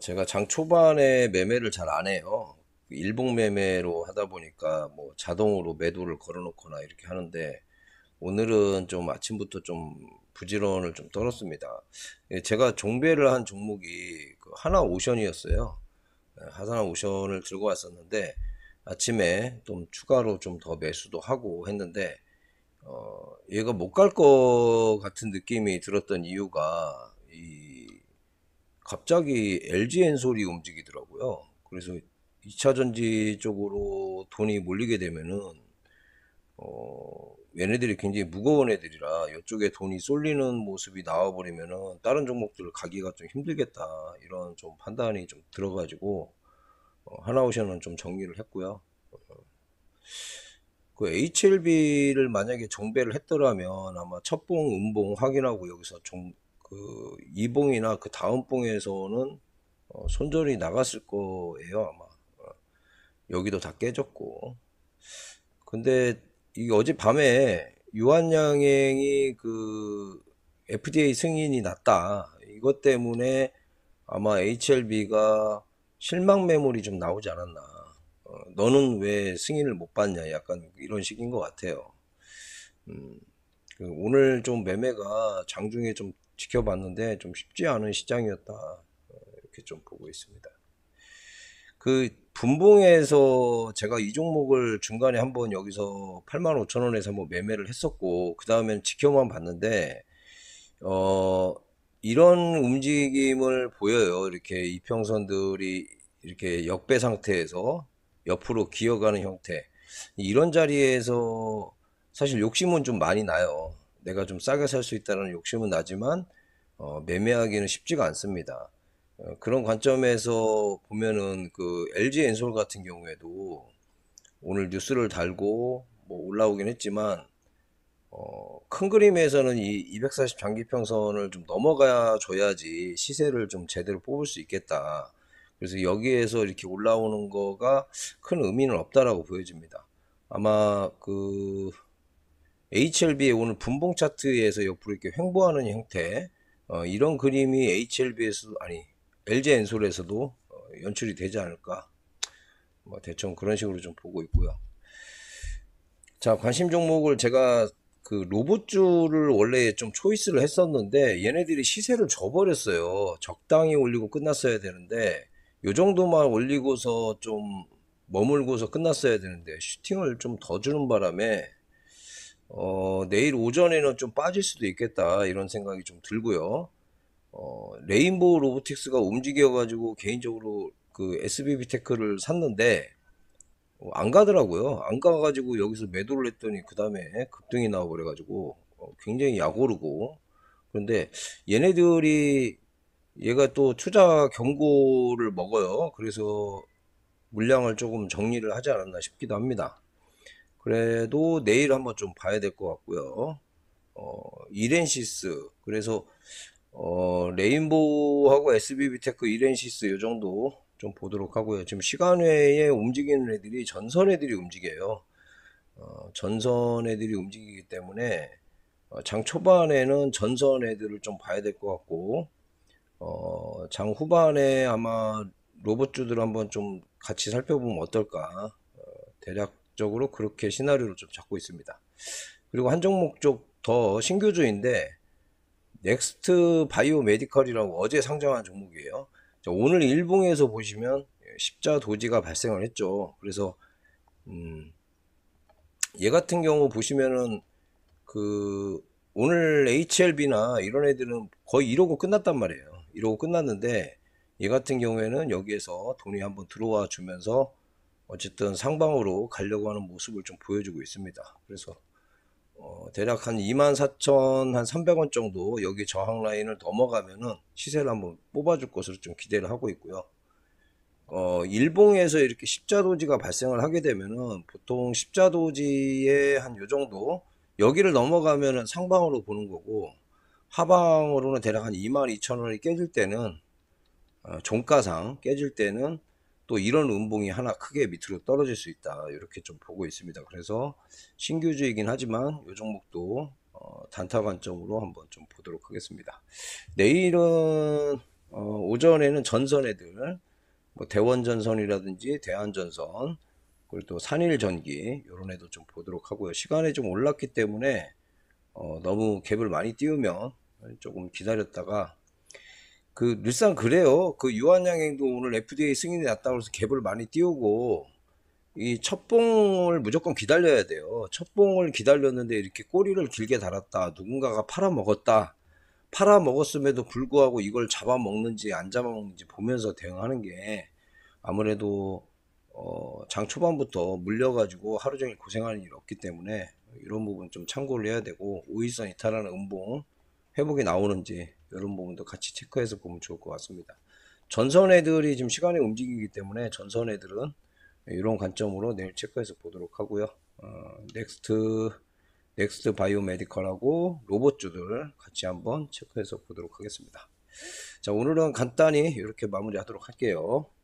제가 장 초반에 매매를 잘 안 해요. 그 일봉 매매로 하다 보니까 뭐 자동으로 매도를 걸어놓거나 이렇게 하는데 오늘은 좀 아침부터 좀 부지런을 좀 떨었습니다. 예, 제가 종배를 한 종목이 그 하나 오션이었어요. 예, 하나 오션을 들고 왔었는데 아침에 좀 추가로 좀 더 매수도 하고 했는데 어 얘가 못 갈 것 같은 느낌이 들었던 이유가 이 갑자기 LG 엔솔이 움직이더라고요. 그래서 2차 전지 쪽으로 돈이 몰리게 되면은 어 얘네들이 굉장히 무거운 애들이라 이쪽에 돈이 쏠리는 모습이 나와버리면은 다른 종목들 을 가기가 좀 힘들겠다 이런 좀 판단이 좀 들어가지고 어 하나오션은 좀 정리를 했고요. 그 HLB를 만약에 정배를 했더라면 아마 첫봉 음봉 확인하고 여기서 좀그 이봉이나 그 다음 봉에서는 어, 손절이 나갔을 거예요 아마 어, 여기도 다 깨졌고 근데 이 어젯밤에 유한양행이 그 FDA 승인이 났다 이것 때문에 아마 HLB가 실망 매물이 좀 나오지 않았나 어, 너는 왜 승인을 못 받냐 약간 이런 식인 것 같아요 음. 지금 그 오늘 좀 매매가 장중에 좀 지켜봤는데 좀 쉽지 않은 시장이었다. 이렇게 좀 보고 있습니다. 그 분봉에서 제가 이 종목을 중간에 한번 여기서 85,000원에서 뭐 매매를 했었고 그 다음엔 지켜만 봤는데 어 이런 움직임을 보여요. 이렇게 이평선들이 이렇게 역배 상태에서 옆으로 기어가는 형태 이런 자리에서 사실 욕심은 좀 많이 나요. 내가 좀 싸게 살 수 있다는 욕심은 나지만 어, 매매하기는 쉽지가 않습니다. 어, 그런 관점에서 보면은 그 LG 엔솔 같은 경우에도 오늘 뉴스를 달고 뭐 올라오긴 했지만 어, 큰 그림에서는 이 240 장기평선을 좀 넘어가 줘야지 시세를 좀 제대로 뽑을 수 있겠다. 그래서 여기에서 이렇게 올라오는 거가 큰 의미는 없다라고 보여집니다. 아마 그 HLB의 오늘 분봉 차트에서 옆으로 이렇게 횡보하는 형태 어, 이런 그림이 HLB에서도 아니 LG 엔솔에서도 어, 연출이 되지 않을까 뭐 대충 그런 식으로 좀 보고 있고요. 자 관심 종목을 제가 그 로봇주를 원래 좀 초이스를 했었는데 얘네들이 시세를 줘버렸어요. 적당히 올리고 끝났어야 되는데 요 정도만 올리고서 좀 머물고서 끝났어야 되는데 슈팅을 좀 더 주는 바람에 어, 내일 오전에는 좀 빠질 수도 있겠다 이런 생각이 좀 들고요. 어, 레인보우 로보틱스가 움직여가지고 개인적으로 그 SBB 테크를 샀는데 어, 안 가더라고요. 안 가가지고 여기서 매도를 했더니 그 다음에 급등이 나와버려가지고 어, 굉장히 약오르고 그런데 얘네들이 얘가 또 투자 경고를 먹어요. 그래서 물량을 조금 정리를 하지 않았나 싶기도 합니다. 그래도 내일 한번 좀 봐야 될 것 같고요. 어, 이렌시스 그래서 어, 레인보우하고 SBB테크 이렌시스 요 정도 좀 보도록 하고요. 지금 시간 외에 움직이는 애들이 전선 애들이 움직여요. 어, 전선 애들이 움직이기 때문에 어, 장 초반에는 전선 애들을 좀 봐야 될 것 같고 어, 장 후반에 아마 로봇주들 한번 좀 같이 살펴보면 어떨까 어, 대략 적으로 그렇게 시나리오를 좀 잡고 있습니다. 그리고 한 종목 쪽 더 신규주인데 넥스트 바이오 메디컬이라고 어제 상장한 종목이에요. 오늘 일봉에서 보시면 십자 도지가 발생을 했죠. 그래서 음, 얘 같은 경우 보시면은 그 오늘 HLB나 이런 애들은 거의 이러고 끝났단 말이에요. 이러고 끝났는데 얘 같은 경우에는 여기에서 돈이 한번 들어와 주면서 어쨌든 상방으로 가려고 하는 모습을 좀 보여주고 있습니다. 그래서 어, 대략 한 24,300원 정도 여기 저항 라인을 넘어가면은 시세를 한번 뽑아줄 것으로 좀 기대를 하고 있고요. 어, 일봉에서 이렇게 십자도지가 발생을 하게 되면은 보통 십자도지의 한요 정도 여기를 넘어가면은 상방으로 보는 거고 하방으로는 대략 한 22,000원이 깨질 때는 어, 종가상 깨질 때는 또 이런 운봉이 하나 크게 밑으로 떨어질 수 있다 이렇게 좀 보고 있습니다 그래서 신규주이긴 하지만 요 종목도 어, 단타 관점으로 한번 좀 보도록 하겠습니다 내일은 어, 오전에는 전선 애들 뭐 대원전선이라든지 대한전선 그리고 또 산일전기 요런 애도 좀 보도록 하고요 시간에좀 올랐기 때문에 어, 너무 갭을 많이 띄우면 조금 기다렸다가 그 늘상 그래요. 그 유한양행도 오늘 FDA 승인이 났다고 해서 갭을 많이 띄우고 이첩봉을 무조건 기다려야 돼요. 첩봉을 기다렸는데 이렇게 꼬리를 길게 달았다. 누군가가 팔아먹었다. 팔아먹었음에도 불구하고 이걸 잡아먹는지 안 잡아먹는지 보면서 대응하는 게 아무래도 어, 장 초반부터 물려가지고 하루 종일 고생하는 일 없기 때문에 이런 부분 좀 참고를 해야 되고 우위선 이탈하는 음봉 회복이 나오는지 이런 부분도 같이 체크해서 보면 좋을 것 같습니다. 전선 애들이 지금 시간이 움직이기 때문에 전선 애들은 이런 관점으로 내일 체크해서 보도록 하고요. 어, 넥스트 넥스트 바이오메디컬하고 로봇주들 같이 한번 체크해서 보도록 하겠습니다. 자 오늘은 간단히 이렇게 마무리하도록 할게요.